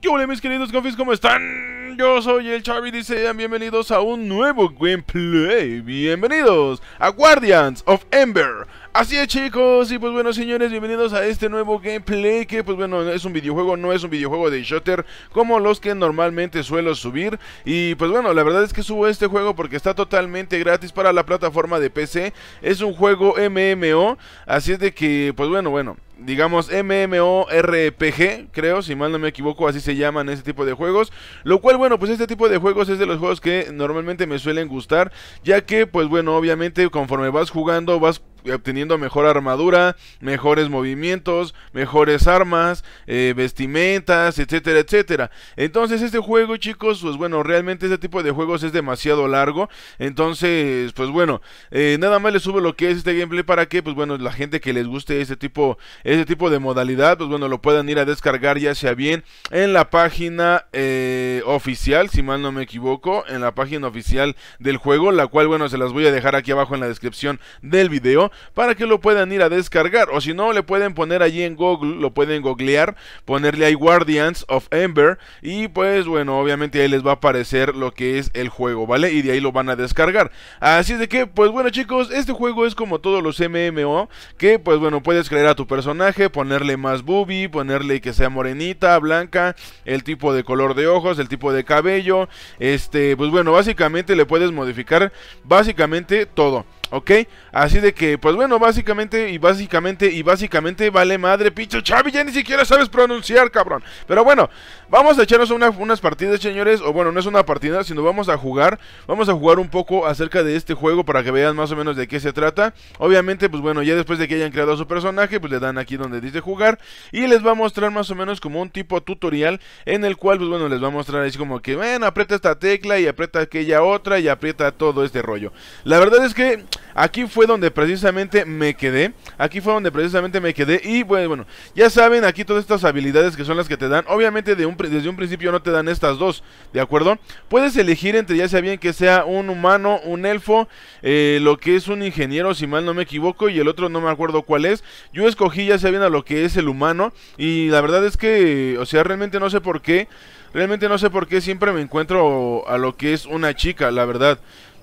¿Qué hola mis queridos confis? ¿Cómo están? Yo soy el Chavi y sean bienvenidos a un nuevo gameplay. Bienvenidos a Guardians of Ember. Así es chicos, y pues bueno señores, bienvenidos a este nuevo gameplay que pues bueno es un videojuego, no es un videojuego de shooter como los que normalmente suelo subir Y pues bueno, la verdad es que subo este juego porque está totalmente gratis para la plataforma de PC Es un juego MMO, así es de que pues bueno, bueno digamos, MMORPG, creo, si mal no me equivoco, así se llaman ese tipo de juegos. Lo cual, bueno, pues este tipo de juegos es de los juegos que normalmente me suelen gustar, ya que, pues bueno, obviamente conforme vas jugando, vas obteniendo mejor armadura, mejores movimientos, mejores armas, eh, vestimentas, etcétera, etcétera. Entonces este juego, chicos, pues bueno, realmente este tipo de juegos es demasiado largo. Entonces, pues bueno, eh, nada más les subo lo que es este gameplay para que, pues bueno, la gente que les guste este tipo, este tipo de modalidad, pues bueno, lo puedan ir a descargar ya sea bien en la página eh, oficial, si mal no me equivoco, en la página oficial del juego, la cual, bueno, se las voy a dejar aquí abajo en la descripción del video para que lo puedan ir a descargar. O si no, le pueden poner allí en Google, lo pueden googlear, ponerle ahí Guardians of Ember. Y pues bueno, obviamente ahí les va a aparecer lo que es el juego, ¿vale? Y de ahí lo van a descargar. Así es de que, pues bueno chicos, este juego es como todos los MMO, que pues bueno, puedes crear a tu personaje, ponerle más booby, ponerle que sea morenita, blanca, el tipo de color de ojos, el tipo de cabello. Este, pues bueno, básicamente le puedes modificar básicamente todo. ¿Ok? Así de que, pues bueno, básicamente y básicamente y básicamente vale madre, pinche Chavi, ya ni siquiera sabes pronunciar, cabrón. Pero bueno, vamos a echarnos unas partidas, señores. O bueno, no es una partida, sino vamos a jugar. Vamos a jugar un poco acerca de este juego para que vean más o menos de qué se trata. Obviamente, pues bueno, ya después de que hayan creado su personaje, pues le dan aquí donde dice jugar. Y les va a mostrar más o menos como un tipo tutorial en el cual, pues bueno, les va a mostrar así como que, ven, aprieta esta tecla y aprieta aquella otra y aprieta todo este rollo. La verdad es que... Aquí fue donde precisamente me quedé. Aquí fue donde precisamente me quedé. Y bueno, ya saben, aquí todas estas habilidades que son las que te dan. Obviamente de un, desde un principio no te dan estas dos, ¿de acuerdo? Puedes elegir entre, ya sea bien que sea un humano, un elfo, eh, lo que es un ingeniero, si mal no me equivoco, y el otro no me acuerdo cuál es. Yo escogí, ya sea bien a lo que es el humano. Y la verdad es que, o sea, realmente no sé por qué. Realmente no sé por qué siempre me encuentro a lo que es una chica, la verdad.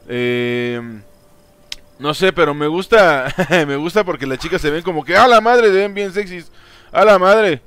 Eh... No sé, pero me gusta, me gusta porque las chicas se ven como que, a ah, la madre, se ven bien sexys, a la madre.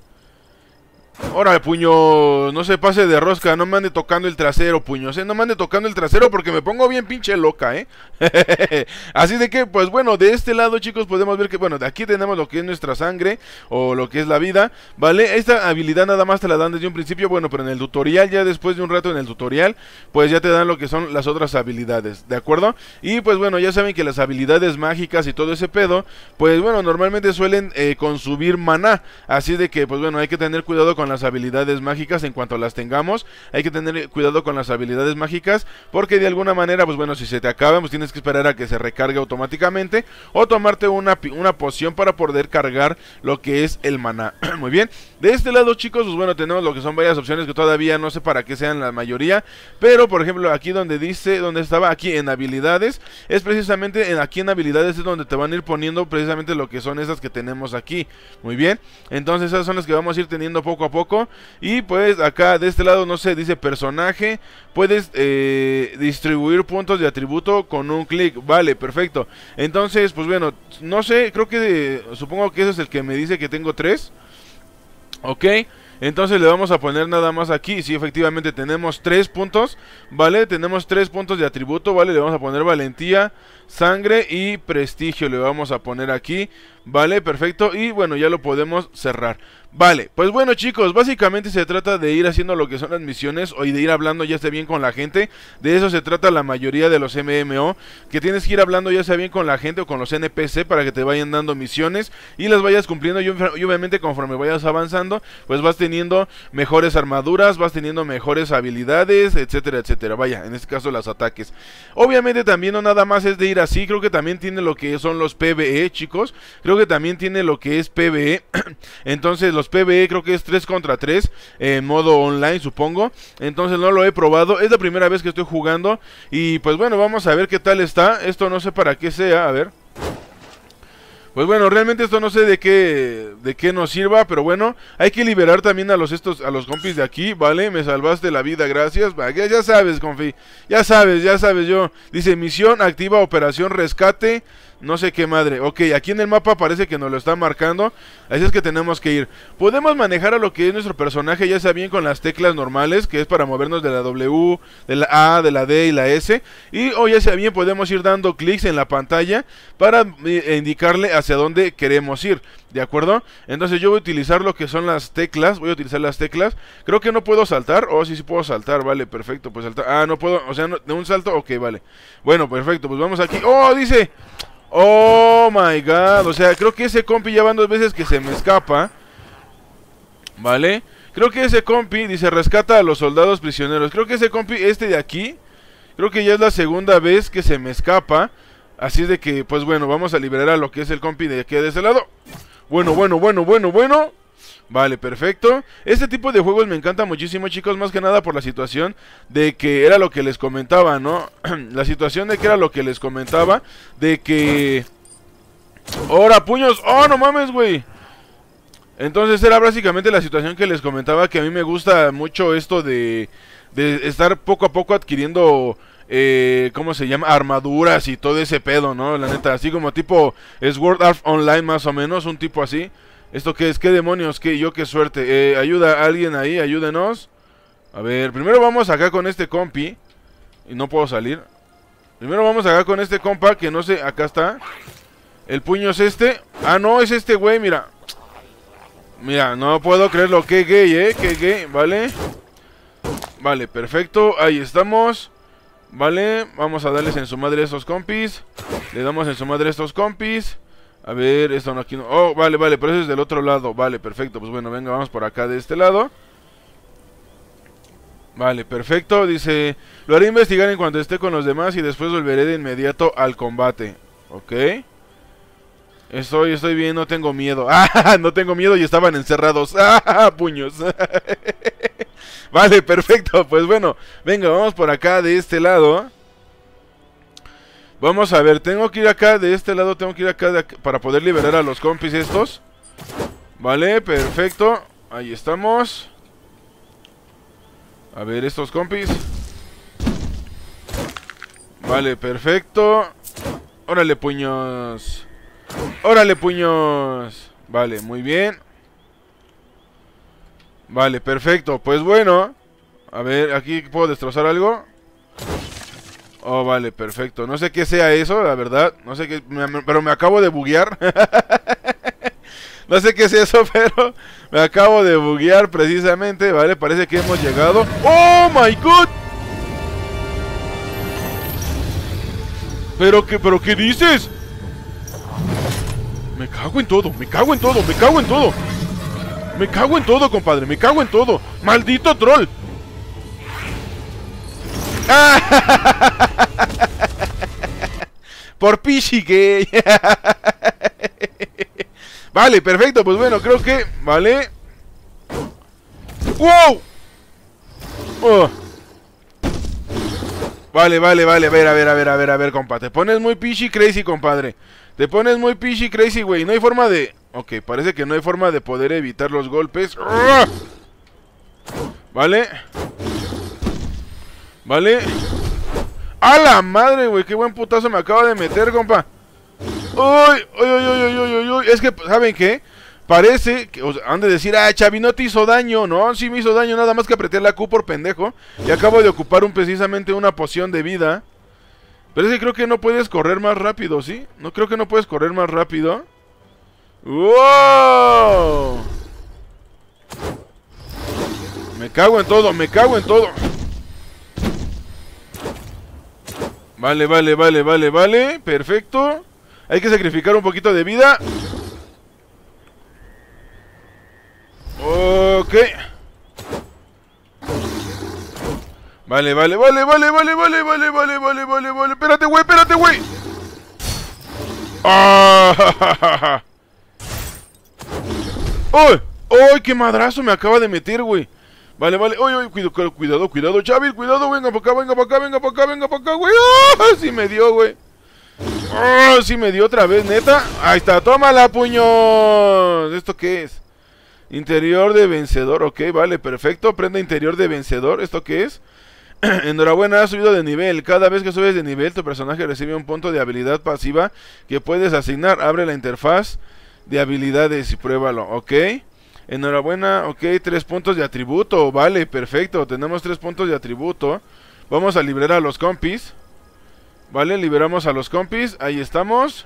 Órale, puño, no se pase de rosca, no me ande tocando el trasero, puño, eh, no me ande tocando el trasero porque me pongo bien pinche loca, ¿eh? Así de que, pues bueno, de este lado, chicos, podemos ver que, bueno, de aquí tenemos lo que es nuestra sangre o lo que es la vida, ¿vale? Esta habilidad nada más te la dan desde un principio, bueno, pero en el tutorial, ya después de un rato en el tutorial, pues ya te dan lo que son las otras habilidades, ¿de acuerdo? Y pues bueno, ya saben que las habilidades mágicas y todo ese pedo, pues bueno, normalmente suelen eh, consumir maná, así de que, pues bueno, hay que tener cuidado con las habilidades mágicas en cuanto las tengamos. Hay que tener cuidado con las habilidades mágicas porque de alguna manera, pues bueno, si se te acaba, pues tienes que esperar a que se recargue automáticamente o tomarte una, una poción para poder cargar lo que es el maná. Muy bien. De este lado, chicos, pues bueno, tenemos lo que son varias opciones que todavía no sé para qué sean la mayoría, pero por ejemplo, aquí donde dice, donde estaba aquí en habilidades, es precisamente en, aquí en habilidades es donde te van a ir poniendo precisamente lo que son esas que tenemos aquí. Muy bien. Entonces, esas son las que vamos a ir teniendo poco a poco poco. Y pues acá de este lado, no sé, dice personaje. Puedes eh, distribuir puntos de atributo con un clic. Vale, perfecto. Entonces, pues bueno, no sé, creo que eh, supongo que ese es el que me dice que tengo tres. Ok. Entonces le vamos a poner nada más aquí. Si efectivamente tenemos tres puntos, ¿vale? Tenemos tres puntos de atributo, ¿vale? Le vamos a poner valentía, sangre y prestigio. Le vamos a poner aquí Vale, perfecto. Y bueno, ya lo podemos cerrar. Vale, pues bueno chicos, básicamente se trata de ir haciendo lo que son las misiones o de ir hablando ya sea bien con la gente. De eso se trata la mayoría de los MMO, que tienes que ir hablando ya sea bien con la gente o con los NPC para que te vayan dando misiones y las vayas cumpliendo y, obviamente conforme vayas avanzando, pues vas teniendo mejores armaduras, vas teniendo mejores habilidades, etcétera, etcétera. Vaya, en este caso los ataques. Obviamente también no nada más es de ir así, creo que también tiene lo que son los PvE chicos. Creo que también tiene lo que es PvE. Entonces los PvE creo que es 3 contra 3 en modo online, supongo. Entonces no lo he probado. Es la primera vez que estoy jugando. Y pues bueno, vamos a ver qué tal está. Esto no sé para qué sea. A ver. Pues bueno, realmente esto no sé de qué de qué nos sirva, pero bueno, hay que liberar también a los estos a los compis de aquí, ¿vale? Me salvaste la vida, gracias. Ya, ya sabes, confi. Ya sabes, ya sabes yo. Dice misión activa operación rescate no sé qué madre. Ok, aquí en el mapa parece que nos lo está marcando. Así es que tenemos que ir. Podemos manejar a lo que es nuestro personaje, ya sea bien con las teclas normales, que es para movernos de la W, de la A, de la D y la S. Y o ya sea bien podemos ir dando clics en la pantalla para eh, e indicarle hacia dónde queremos ir. ¿De acuerdo? Entonces yo voy a utilizar lo que son las teclas. Voy a utilizar las teclas. Creo que no puedo saltar. Oh, sí, sí puedo saltar. Vale, perfecto. Pues saltar. Ah, no puedo. O sea, de un salto. Ok, vale. Bueno, perfecto. Pues vamos aquí. Oh, dice... Oh my god, o sea, creo que ese compi ya van dos veces que se me escapa ¿Vale? Creo que ese compi, dice, rescata a los soldados prisioneros Creo que ese compi, este de aquí Creo que ya es la segunda vez que se me escapa Así es de que, pues bueno, vamos a liberar a lo que es el compi de aquí de ese lado Bueno, bueno, bueno, bueno, bueno Vale, perfecto. Este tipo de juegos me encanta muchísimo, chicos, más que nada por la situación de que era lo que les comentaba, ¿no? la situación de que era lo que les comentaba, de que... ¡Hora, puños! ¡Oh, no mames, güey! Entonces era básicamente la situación que les comentaba, que a mí me gusta mucho esto de, de estar poco a poco adquiriendo eh, ¿cómo se llama? Armaduras y todo ese pedo, ¿no? La neta, así como tipo World Art Online más o menos, un tipo así. ¿Esto qué es? ¿Qué demonios? ¿Qué? ¿Yo qué suerte? Eh, ayuda a alguien ahí, ayúdenos. A ver, primero vamos acá con este compi. Y no puedo salir. Primero vamos acá con este compa que no sé, acá está. El puño es este. Ah, no, es este güey, mira. Mira, no puedo creerlo. Qué gay, eh. Qué gay, vale. Vale, perfecto. Ahí estamos. Vale, vamos a darles en su madre a estos compis. Le damos en su madre a estos compis. A ver, esto no, aquí no. Oh, vale, vale, pero eso es del otro lado. Vale, perfecto. Pues bueno, venga, vamos por acá de este lado. Vale, perfecto. Dice, lo haré investigar en cuanto esté con los demás y después volveré de inmediato al combate. Ok. Estoy, estoy bien, no tengo miedo. Ah, no tengo miedo y estaban encerrados. Ah, puños. Vale, perfecto. Pues bueno, venga, vamos por acá de este lado. Vamos a ver, tengo que ir acá, de este lado tengo que ir acá, para poder liberar a los compis estos. Vale, perfecto. Ahí estamos. A ver, estos compis. Vale, perfecto. Órale, puños. Órale, puños. Vale, muy bien. Vale, perfecto. Pues bueno. A ver, aquí puedo destrozar algo. Oh, vale, perfecto. No sé qué sea eso, la verdad. No sé qué... pero me acabo de buguear. no sé qué es eso, pero me acabo de buguear precisamente. Vale, parece que hemos llegado. ¡Oh, my God! ¿Pero qué, pero qué dices? Me cago en todo, me cago en todo, me cago en todo. Me cago en todo, compadre, me cago en todo. ¡Maldito troll! Por Pichi que... vale, perfecto, pues bueno, creo que... Vale. ¡Wow! Oh. Vale, vale, vale, a ver, a ver, a ver, a ver, a ver, compa Te pones muy pichi crazy, compadre Te pones muy pichi crazy, güey No hay forma de... Ok, parece que no hay forma de poder evitar los golpes Vale ¿Vale? ¡A la madre, güey! ¡Qué buen putazo me acaba de meter, compa! ¡Uy! ¡Uy, uy, uy, uy, uy, uy! Es que, ¿saben qué? Parece que o sea, han de decir, ah, Chavi, no te hizo daño. No, sí me hizo daño, nada más que apreté la Q por pendejo. Y acabo de ocupar un, precisamente una poción de vida. Pero es que creo que no puedes correr más rápido, ¿sí? No creo que no puedes correr más rápido. ¡Wow! Me cago en todo, me cago en todo. Vale, vale, vale, vale, vale. Perfecto. Hay que sacrificar un poquito de vida. Ok. Vale, vale, vale, vale, vale, vale, vale, vale, vale, vale, vale. Espérate, güey, espérate, güey. ¡Ah! ¡Oh! qué madrazo me acaba de meter, güey! Vale, vale. Oye, uy, cuidado, cuidado, cuidado, Xavi, cuidado, venga para acá, venga para acá, venga para acá, venga para acá, güey. ¡Ah! Sí me dio, güey. ¡Ah! Sí me dio otra vez, neta. Ahí está, tómala, puño. ¿Esto qué es? Interior de vencedor, ok, vale, perfecto. Prenda interior de vencedor, ¿esto qué es? Enhorabuena, has subido de nivel. Cada vez que subes de nivel, tu personaje recibe un punto de habilidad pasiva que puedes asignar. Abre la interfaz de habilidades y pruébalo, ok. Enhorabuena, ok, tres puntos de atributo. Vale, perfecto, tenemos tres puntos de atributo. Vamos a liberar a los compis. Vale, liberamos a los compis. Ahí estamos.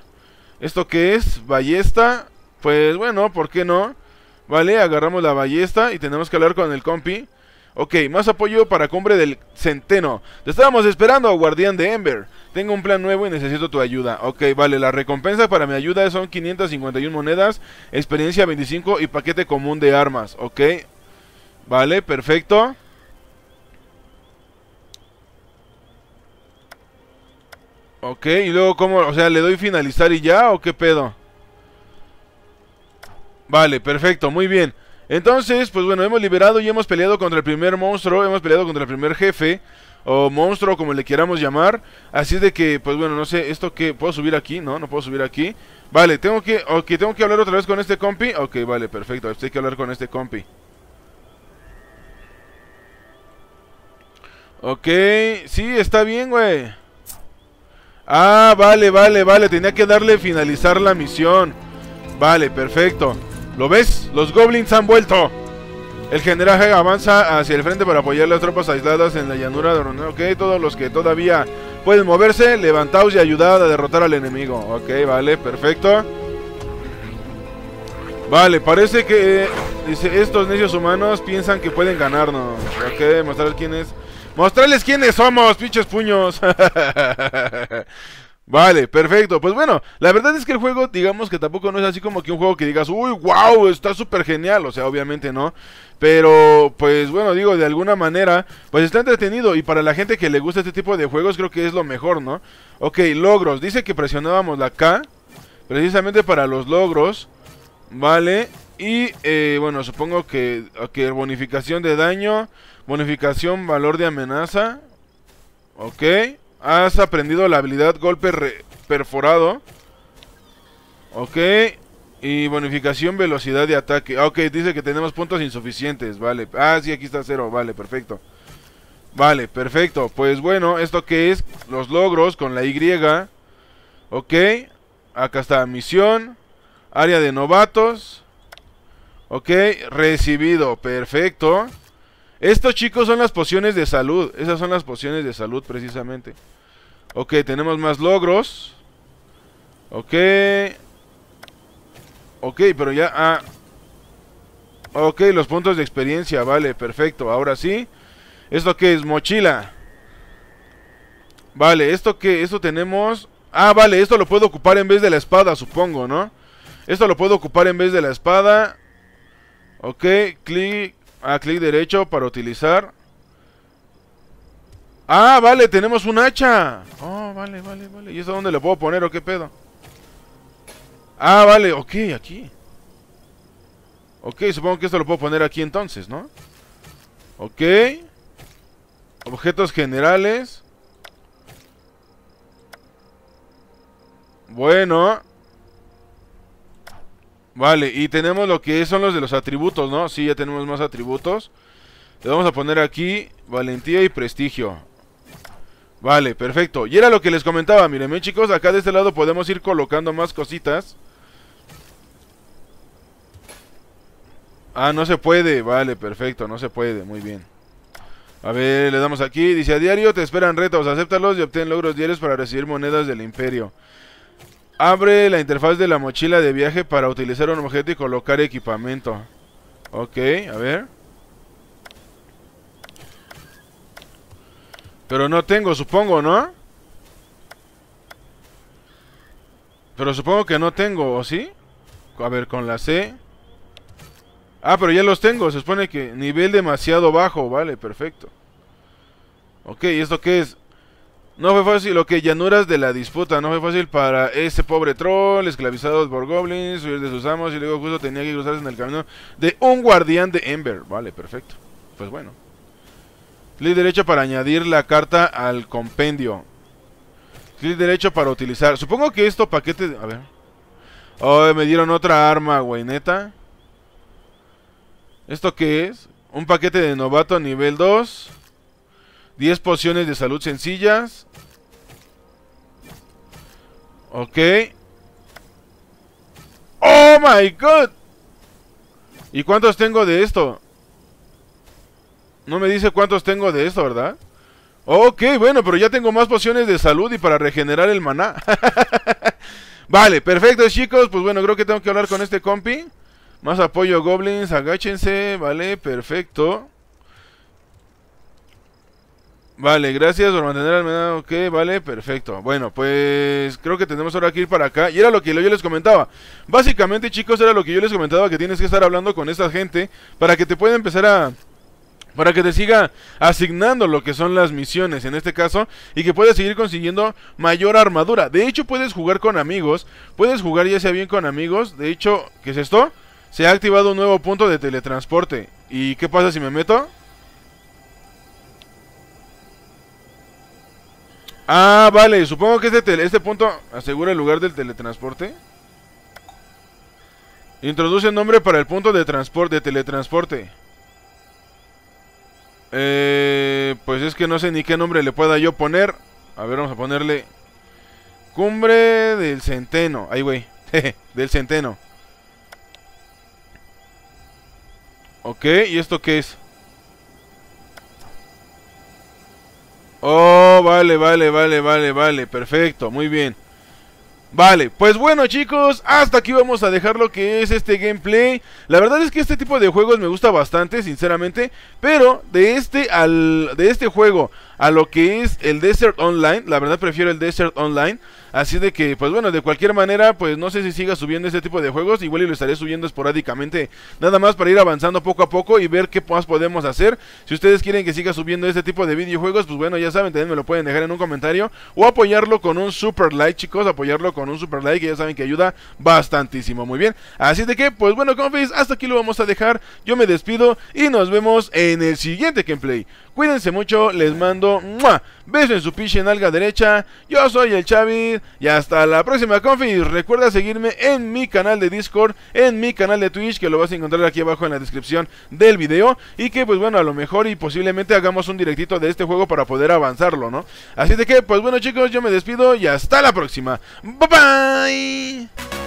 ¿Esto qué es? Ballesta. Pues bueno, ¿por qué no? Vale, agarramos la ballesta y tenemos que hablar con el compi. Ok, más apoyo para cumbre del centeno. Te estábamos esperando, guardián de Ember. Tengo un plan nuevo y necesito tu ayuda. Ok, vale, la recompensa para mi ayuda son 551 monedas, experiencia 25 y paquete común de armas. Ok, vale, perfecto. Ok, y luego cómo, o sea, ¿le doy finalizar y ya o qué pedo? Vale, perfecto, muy bien. Entonces, pues bueno, hemos liberado y hemos peleado contra el primer monstruo, hemos peleado contra el primer jefe, o monstruo, como le queramos llamar. Así es de que, pues bueno, no sé, esto que, ¿puedo subir aquí? No, no puedo subir aquí. Vale, tengo que, ok, tengo que hablar otra vez con este compi. Ok, vale, perfecto, Hay que hablar con este compi. Ok, sí, está bien, güey. Ah, vale, vale, vale, tenía que darle finalizar la misión. Vale, perfecto. ¿Lo ves? Los goblins han vuelto. El general Hag avanza hacia el frente para apoyar las tropas aisladas en la llanura de Ronero. Ok, todos los que todavía pueden moverse, levantaos y ayudad a derrotar al enemigo. Ok, vale, perfecto. Vale, parece que... estos necios humanos piensan que pueden ganarnos. Ok, mostrarles quiénes. ¡Mostrarles quiénes somos, pinches puños! Vale, perfecto. Pues bueno, la verdad es que el juego, digamos que tampoco no es así como que un juego que digas, uy, wow, está súper genial. O sea, obviamente no. Pero, pues bueno, digo, de alguna manera, pues está entretenido. Y para la gente que le gusta este tipo de juegos, creo que es lo mejor, ¿no? Ok, logros. Dice que presionábamos la K, precisamente para los logros. Vale, y eh, bueno, supongo que, Ok, bonificación de daño, bonificación, valor de amenaza. Ok. Has aprendido la habilidad golpe perforado. Ok. Y bonificación, velocidad de ataque. Ah, ok, dice que tenemos puntos insuficientes. Vale. Ah, sí, aquí está cero. Vale, perfecto. Vale, perfecto. Pues bueno, esto que es los logros con la Y. Ok. Acá está misión. Área de novatos. Ok, recibido. Perfecto. Estos chicos son las pociones de salud. Esas son las pociones de salud precisamente. Ok, tenemos más logros. Ok. Ok, pero ya... Ah. Ok, los puntos de experiencia, vale, perfecto. Ahora sí. ¿Esto qué es? Mochila. Vale, ¿esto qué? Esto tenemos... Ah, vale, esto lo puedo ocupar en vez de la espada, supongo, ¿no? Esto lo puedo ocupar en vez de la espada. Ok, clic... Ah, clic derecho para utilizar. Ah, vale, tenemos un hacha. Oh, vale, vale, vale. ¿Y eso dónde le puedo poner o qué pedo? Ah, vale, ok, aquí. Ok, supongo que esto lo puedo poner aquí entonces, ¿no? Ok. Objetos generales. Bueno. Vale, y tenemos lo que son los de los atributos, ¿no? Sí, ya tenemos más atributos. Le vamos a poner aquí valentía y prestigio. Vale, perfecto. Y era lo que les comentaba, Miren, chicos, acá de este lado podemos ir colocando más cositas. Ah, no se puede, vale, perfecto, no se puede, muy bien. A ver, le damos aquí, dice a diario, te esperan retos, acéptalos y obtén logros diarios para recibir monedas del imperio. Abre la interfaz de la mochila de viaje para utilizar un objeto y colocar equipamiento. Ok, a ver. Pero no tengo, supongo, ¿no? Pero supongo que no tengo, ¿o sí? A ver, con la C. Ah, pero ya los tengo. Se supone que nivel demasiado bajo. Vale, perfecto. Ok, ¿y esto qué es? No fue fácil, ok, llanuras de la disputa, no fue fácil para ese pobre troll, Esclavizado por goblins, huir de sus amos y luego justo tenía que cruzarse en el camino de un guardián de Ember. Vale, perfecto. Pues bueno. Clic derecho para añadir la carta al compendio. Clic derecho para utilizar. Supongo que esto paquete... A ver. Oh, me dieron otra arma, güey, ¿Esto qué es? Un paquete de novato nivel 2. 10 pociones de salud sencillas. Ok. ¡Oh, my God! ¿Y cuántos tengo de esto? No me dice cuántos tengo de esto, ¿verdad? Ok, bueno, pero ya tengo más pociones de salud y para regenerar el maná. vale, perfecto, chicos. Pues bueno, creo que tengo que hablar con este compi. Más apoyo, goblins. Agáchense. Vale, perfecto. Vale, gracias por mantener al maná. Ok, vale, perfecto. Bueno, pues creo que tenemos ahora que ir para acá. Y era lo que yo les comentaba. Básicamente, chicos, era lo que yo les comentaba que tienes que estar hablando con esta gente para que te pueda empezar a para que te siga asignando lo que son las misiones en este caso y que puedas seguir consiguiendo mayor armadura. De hecho, puedes jugar con amigos, puedes jugar ya sea bien con amigos. De hecho, ¿qué es esto? Se ha activado un nuevo punto de teletransporte. ¿Y qué pasa si me meto? Ah, vale, supongo que este, este punto asegura el lugar del teletransporte. Introduce el nombre para el punto de transporte, de teletransporte. Eh, pues es que no sé ni qué nombre le pueda yo poner. A ver, vamos a ponerle Cumbre del Centeno. ahí güey. del Centeno. Ok, ¿y esto qué es? Oh, vale, vale, vale, vale, vale. Perfecto, muy bien. Vale, pues bueno chicos, hasta aquí vamos a dejar lo que es este gameplay La verdad es que este tipo de juegos me gusta bastante, sinceramente Pero de este, al, de este juego a lo que es el Desert Online, la verdad prefiero el Desert Online Así de que, pues bueno, de cualquier manera, pues no sé si siga subiendo este tipo de juegos. Igual y lo estaré subiendo esporádicamente. Nada más para ir avanzando poco a poco y ver qué más podemos hacer. Si ustedes quieren que siga subiendo este tipo de videojuegos, pues bueno, ya saben, también me lo pueden dejar en un comentario. O apoyarlo con un super like, chicos. Apoyarlo con un super like, que ya saben que ayuda bastantísimo. Muy bien. Así de que, pues bueno, confis, hasta aquí lo vamos a dejar. Yo me despido y nos vemos en el siguiente gameplay. Cuídense mucho, les mando beso en su en alga derecha. Yo soy el Chavis y hasta la próxima, confis. Recuerda seguirme en mi canal de Discord, en mi canal de Twitch, que lo vas a encontrar aquí abajo en la descripción del video. Y que, pues bueno, a lo mejor y posiblemente hagamos un directito de este juego para poder avanzarlo, ¿no? Así de que, pues bueno, chicos, yo me despido y hasta la próxima. Bye bye.